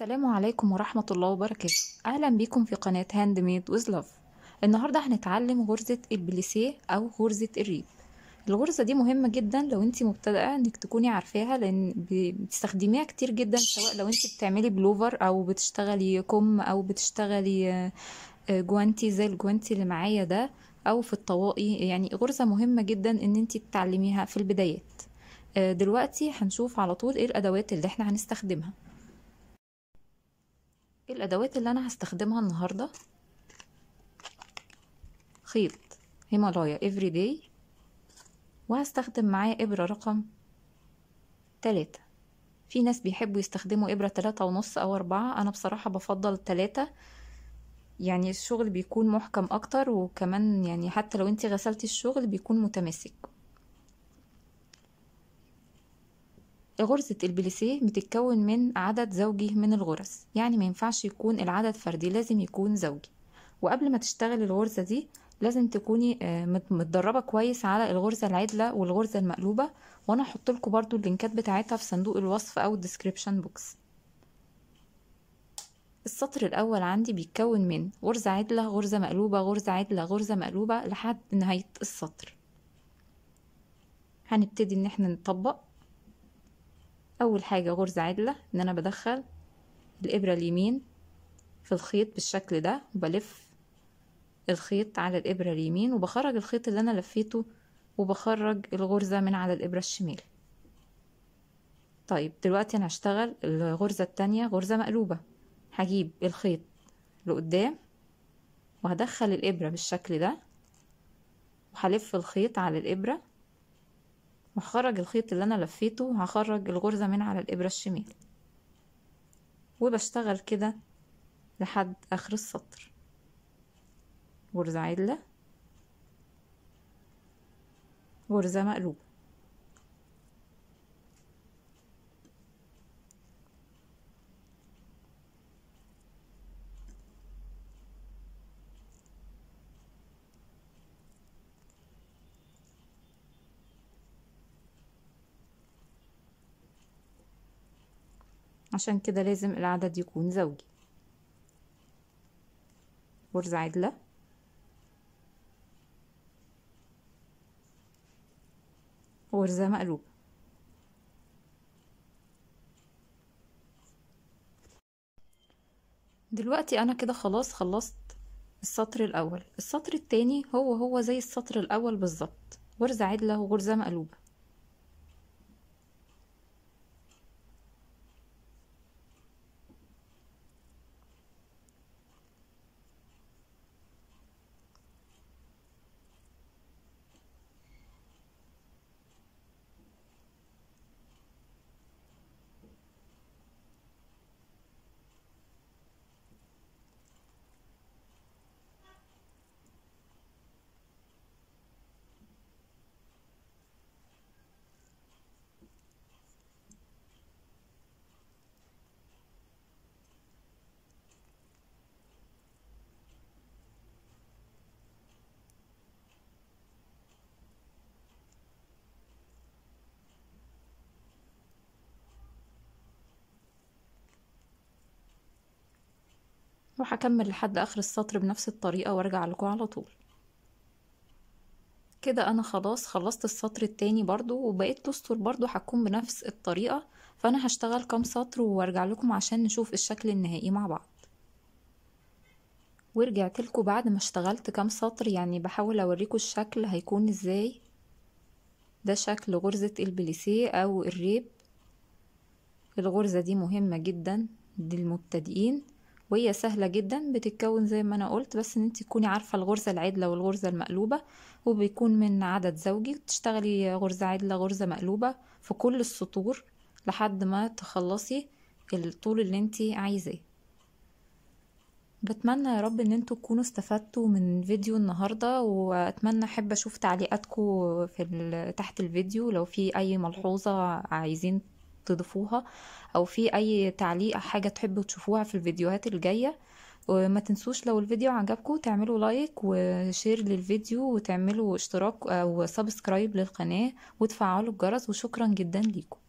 السلام عليكم ورحمة الله وبركاته أهلا بكم في قناة هاند ميد ويز لاف النهاردة هنتعلم غرزة البليسيه أو غرزة الريب الغرزة دي مهمة جدا لو انت مبتدئة انك تكوني عارفاها لان بتستخدميها كتير جدا سواء لو انت بتعملي بلوفر او بتشتغلي كم او بتشتغلي آه، آه، جوانتي زي الجوانتي اللي معايا ده او في الطواقي يعني غرزة مهمة جدا ان انت تتعلميها في البدايات آه، دلوقتي هنشوف على طول ايه الادوات اللي احنا هنستخدمها إيه الادوات اللي انا هستخدمها النهارده خيط هيمالايا افري داي وهستخدم معاه ابره رقم تلاتة في ناس بيحبوا يستخدموا ابره تلاتة ونص او اربعة انا بصراحه بفضل تلاتة يعني الشغل بيكون محكم اكتر وكمان يعني حتى لو انت غسلتي الشغل بيكون متماسك غرزة البليسيه بتتكون من عدد زوجي من الغرز يعني ما ينفعش يكون العدد فردي لازم يكون زوجي وقبل ما تشتغل الغرزة دي لازم تكوني آه، متدربة كويس على الغرزة العدلة والغرزة المقلوبة وانا احط لكم برضو اللينكات بتاعتها في صندوق الوصف او الديسكريبشن بوكس السطر الاول عندي بيتكون من غرزة عدلة غرزة مقلوبة غرزة عدلة غرزة مقلوبة لحد نهاية السطر هنبتدي ان احنا نطبق اول حاجة غرزة عدلة ان انا بدخل الابرة اليمين في الخيط بالشكل ده وبلف الخيط على الابرة اليمين وبخرج الخيط اللي انا لفيته وبخرج الغرزة من على الابرة الشمال طيب دلوقتي انا هشتغل الغرزة التانية غرزة مقلوبة هجيب الخيط لقدام وهدخل الابرة بالشكل ده وهلف الخيط على الابرة وهخرج الخيط اللي انا لفيته هخرج الغرزة من على الابرة الشمال وبشتغل كده لحد اخر السطر غرزة عدلة غرزة مقلوبة عشان كده لازم العدد يكون زوجي غرزة عدلة غرزة مقلوبة دلوقتي انا كده خلاص خلصت السطر الاول السطر التاني هو هو زي السطر الاول بالظبط غرزة عدلة وغرزة مقلوبة اروح أكمل لحد آخر السطر بنفس الطريقة وأرجع لكم على طول كده أنا خلاص خلصت السطر التاني برضو وبقيت تسطر برضو هتكون بنفس الطريقة فأنا هشتغل كام سطر وأرجع لكم عشان نشوف الشكل النهائي مع بعض ورجعت لكم بعد ما اشتغلت كام سطر يعني بحاول اوريكم الشكل هيكون ازاي ده شكل غرزة البليسيه او الريب الغرزة دي مهمة جدا للمبتدئين وهي سهلة جدا بتتكون زي ما انا قلت بس ان انت تكوني عارفة الغرزة العدلة والغرزة المقلوبة وبيكون من عدد زوجي تشتغلي غرزة عدلة غرزة مقلوبة في كل السطور لحد ما تخلصي الطول اللي انت عايزاه بتمنى يا رب ان انتوا تكونوا استفدتوا من فيديو النهاردة واتمنى احب اشوف تعليقاتكم في تحت الفيديو لو في اي ملحوظة عايزين تضيفوها او في اي تعليق حاجه تحبوا تشوفوها في الفيديوهات الجايه وما تنسوش لو الفيديو عجبكم تعملوا لايك وشير للفيديو وتعملوا اشتراك او سبسكرايب للقناه وتفعلوا الجرس وشكرا جدا ليكم